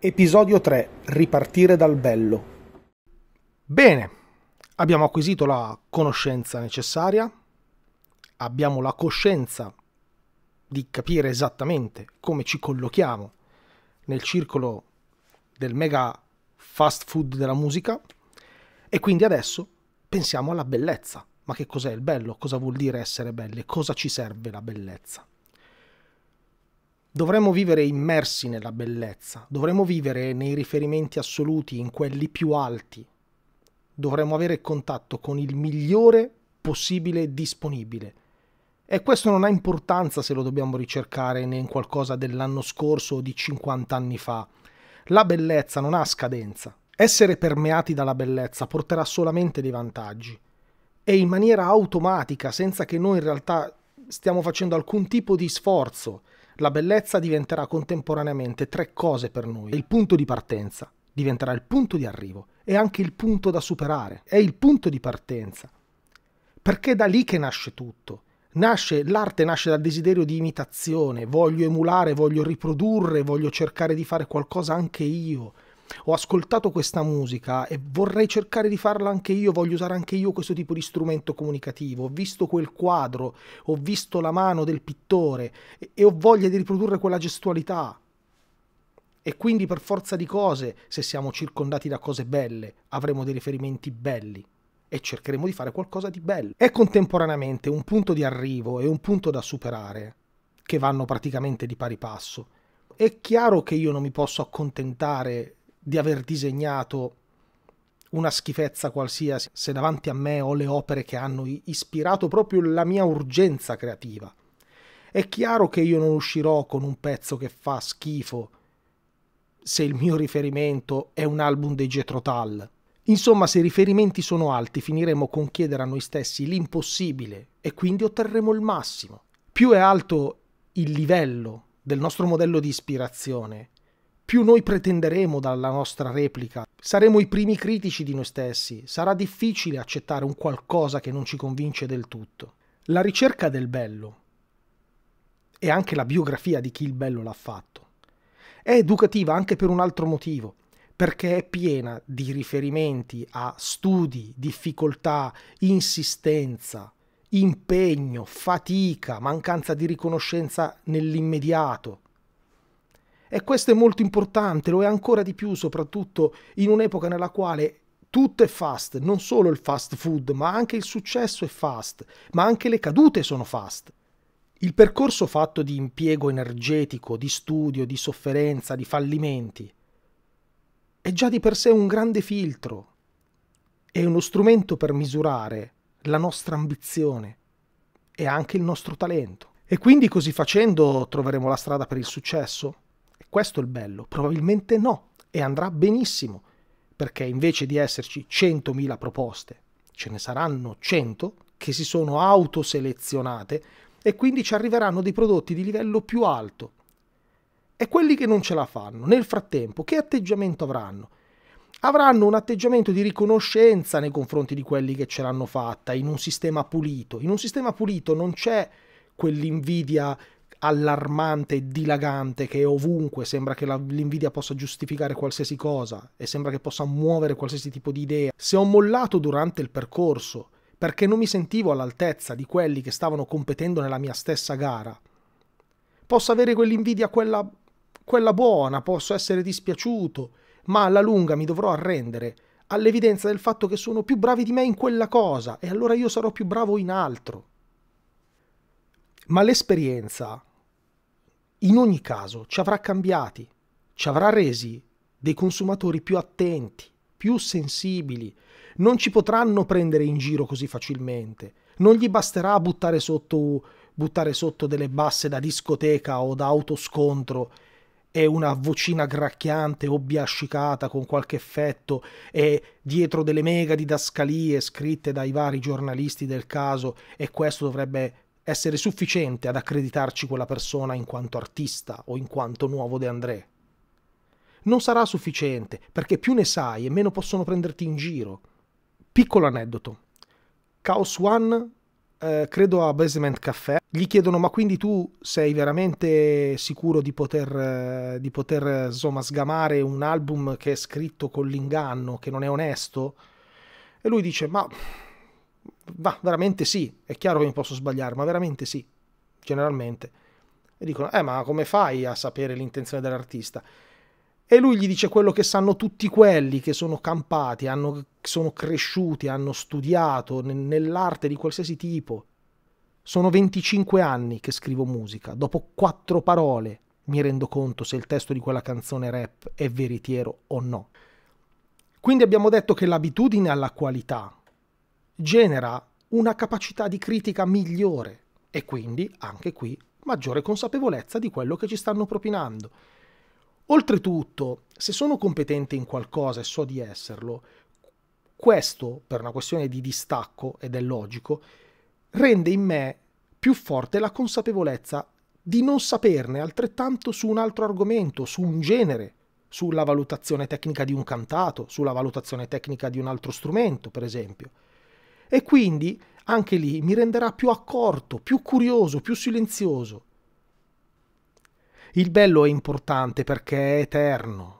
Episodio 3. Ripartire dal bello. Bene, abbiamo acquisito la conoscenza necessaria, abbiamo la coscienza di capire esattamente come ci collochiamo nel circolo del mega fast food della musica e quindi adesso pensiamo alla bellezza. Ma che cos'è il bello? Cosa vuol dire essere belle? Cosa ci serve la bellezza? Dovremmo vivere immersi nella bellezza, dovremmo vivere nei riferimenti assoluti, in quelli più alti. Dovremmo avere contatto con il migliore possibile disponibile. E questo non ha importanza se lo dobbiamo ricercare né in qualcosa dell'anno scorso o di 50 anni fa. La bellezza non ha scadenza. Essere permeati dalla bellezza porterà solamente dei vantaggi. E in maniera automatica, senza che noi in realtà stiamo facendo alcun tipo di sforzo, la bellezza diventerà contemporaneamente tre cose per noi. Il punto di partenza diventerà il punto di arrivo, e anche il punto da superare, è il punto di partenza. Perché è da lì che nasce tutto. Nasce, l'arte nasce dal desiderio di imitazione, voglio emulare, voglio riprodurre, voglio cercare di fare qualcosa anche io ho ascoltato questa musica e vorrei cercare di farla anche io, voglio usare anche io questo tipo di strumento comunicativo, ho visto quel quadro, ho visto la mano del pittore e, e ho voglia di riprodurre quella gestualità. E quindi per forza di cose, se siamo circondati da cose belle, avremo dei riferimenti belli e cercheremo di fare qualcosa di bello. È contemporaneamente un punto di arrivo e un punto da superare, che vanno praticamente di pari passo. È chiaro che io non mi posso accontentare di aver disegnato una schifezza qualsiasi, se davanti a me ho le opere che hanno ispirato proprio la mia urgenza creativa. È chiaro che io non uscirò con un pezzo che fa schifo se il mio riferimento è un album dei Getro Tal. Insomma, se i riferimenti sono alti, finiremo con chiedere a noi stessi l'impossibile e quindi otterremo il massimo. Più è alto il livello del nostro modello di ispirazione, più noi pretenderemo dalla nostra replica. Saremo i primi critici di noi stessi, sarà difficile accettare un qualcosa che non ci convince del tutto. La ricerca del bello, e anche la biografia di chi il bello l'ha fatto, è educativa anche per un altro motivo, perché è piena di riferimenti a studi, difficoltà, insistenza, impegno, fatica, mancanza di riconoscenza nell'immediato e questo è molto importante, lo è ancora di più, soprattutto in un'epoca nella quale tutto è fast, non solo il fast food, ma anche il successo è fast, ma anche le cadute sono fast. Il percorso fatto di impiego energetico, di studio, di sofferenza, di fallimenti, è già di per sé un grande filtro, è uno strumento per misurare la nostra ambizione e anche il nostro talento. E quindi così facendo troveremo la strada per il successo? Questo è il bello. Probabilmente no e andrà benissimo perché invece di esserci 100.000 proposte ce ne saranno 100 che si sono autoselezionate e quindi ci arriveranno dei prodotti di livello più alto. E quelli che non ce la fanno, nel frattempo, che atteggiamento avranno? Avranno un atteggiamento di riconoscenza nei confronti di quelli che ce l'hanno fatta in un sistema pulito. In un sistema pulito non c'è quell'invidia allarmante e dilagante che è ovunque, sembra che l'invidia possa giustificare qualsiasi cosa e sembra che possa muovere qualsiasi tipo di idea. Se ho mollato durante il percorso perché non mi sentivo all'altezza di quelli che stavano competendo nella mia stessa gara, posso avere quell'invidia quella, quella buona, posso essere dispiaciuto, ma alla lunga mi dovrò arrendere all'evidenza del fatto che sono più bravi di me in quella cosa e allora io sarò più bravo in altro. Ma l'esperienza in ogni caso ci avrà cambiati, ci avrà resi dei consumatori più attenti, più sensibili, non ci potranno prendere in giro così facilmente, non gli basterà buttare sotto, buttare sotto delle basse da discoteca o da autoscontro e una vocina gracchiante o biascicata con qualche effetto e dietro delle mega didascalie scritte dai vari giornalisti del caso e questo dovrebbe essere sufficiente ad accreditarci quella persona in quanto artista o in quanto nuovo De André. Non sarà sufficiente, perché più ne sai e meno possono prenderti in giro. Piccolo aneddoto. Chaos One, eh, credo a Basement Café, gli chiedono ma quindi tu sei veramente sicuro di poter, eh, di poter eh, insomma, sgamare un album che è scritto con l'inganno, che non è onesto? E lui dice ma va, veramente sì, è chiaro che mi posso sbagliare, ma veramente sì, generalmente. E dicono, eh ma come fai a sapere l'intenzione dell'artista? E lui gli dice quello che sanno tutti quelli che sono campati, hanno, sono cresciuti, hanno studiato nell'arte di qualsiasi tipo. Sono 25 anni che scrivo musica, dopo quattro parole mi rendo conto se il testo di quella canzone rap è veritiero o no. Quindi abbiamo detto che l'abitudine alla qualità, genera una capacità di critica migliore e quindi, anche qui, maggiore consapevolezza di quello che ci stanno propinando. Oltretutto, se sono competente in qualcosa e so di esserlo, questo, per una questione di distacco ed è logico, rende in me più forte la consapevolezza di non saperne altrettanto su un altro argomento, su un genere, sulla valutazione tecnica di un cantato, sulla valutazione tecnica di un altro strumento, per esempio. E quindi anche lì mi renderà più accorto, più curioso, più silenzioso. Il bello è importante perché è eterno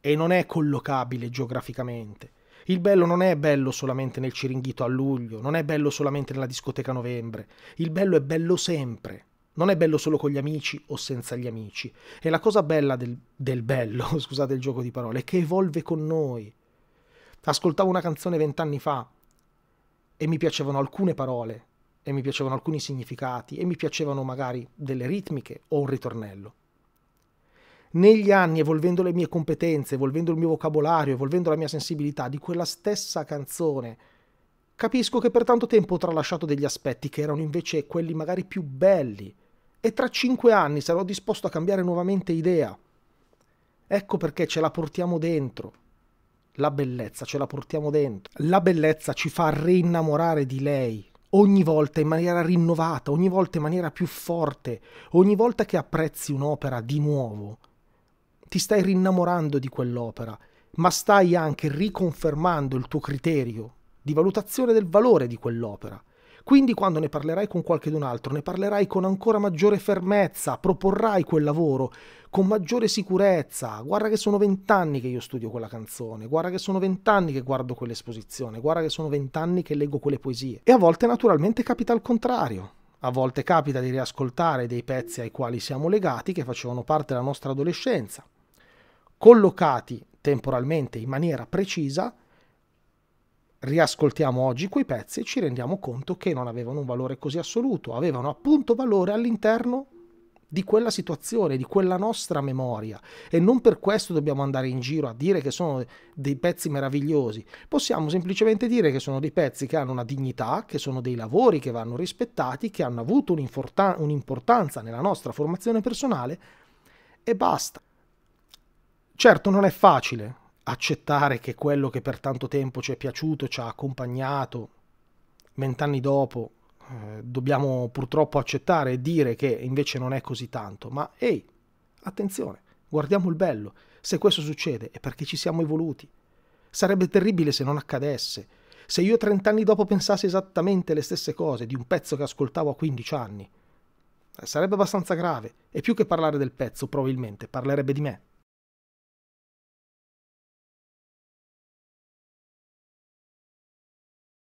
e non è collocabile geograficamente. Il bello non è bello solamente nel ciringhito a luglio, non è bello solamente nella discoteca a novembre. Il bello è bello sempre. Non è bello solo con gli amici o senza gli amici. E la cosa bella del, del bello, scusate il gioco di parole, è che evolve con noi ascoltavo una canzone vent'anni fa e mi piacevano alcune parole e mi piacevano alcuni significati e mi piacevano magari delle ritmiche o un ritornello. Negli anni, evolvendo le mie competenze, evolvendo il mio vocabolario, evolvendo la mia sensibilità di quella stessa canzone, capisco che per tanto tempo ho tralasciato degli aspetti che erano invece quelli magari più belli e tra cinque anni sarò disposto a cambiare nuovamente idea. Ecco perché ce la portiamo dentro la bellezza ce la portiamo dentro. La bellezza ci fa rinnamorare di lei ogni volta in maniera rinnovata, ogni volta in maniera più forte, ogni volta che apprezzi un'opera di nuovo. Ti stai rinnamorando di quell'opera, ma stai anche riconfermando il tuo criterio di valutazione del valore di quell'opera. Quindi quando ne parlerai con qualcun altro, ne parlerai con ancora maggiore fermezza, proporrai quel lavoro con maggiore sicurezza. Guarda che sono vent'anni che io studio quella canzone, guarda che sono vent'anni che guardo quell'esposizione, guarda che sono vent'anni che leggo quelle poesie. E a volte naturalmente capita il contrario. A volte capita di riascoltare dei pezzi ai quali siamo legati che facevano parte della nostra adolescenza, collocati temporalmente in maniera precisa riascoltiamo oggi quei pezzi e ci rendiamo conto che non avevano un valore così assoluto, avevano appunto valore all'interno di quella situazione, di quella nostra memoria e non per questo dobbiamo andare in giro a dire che sono dei pezzi meravigliosi, possiamo semplicemente dire che sono dei pezzi che hanno una dignità, che sono dei lavori che vanno rispettati, che hanno avuto un'importanza nella nostra formazione personale e basta. Certo non è facile, accettare che quello che per tanto tempo ci è piaciuto, ci ha accompagnato, vent'anni dopo eh, dobbiamo purtroppo accettare e dire che invece non è così tanto, ma ehi, attenzione, guardiamo il bello, se questo succede è perché ci siamo evoluti. Sarebbe terribile se non accadesse. Se io trent'anni dopo pensassi esattamente le stesse cose di un pezzo che ascoltavo a 15 anni, eh, sarebbe abbastanza grave e più che parlare del pezzo probabilmente parlerebbe di me.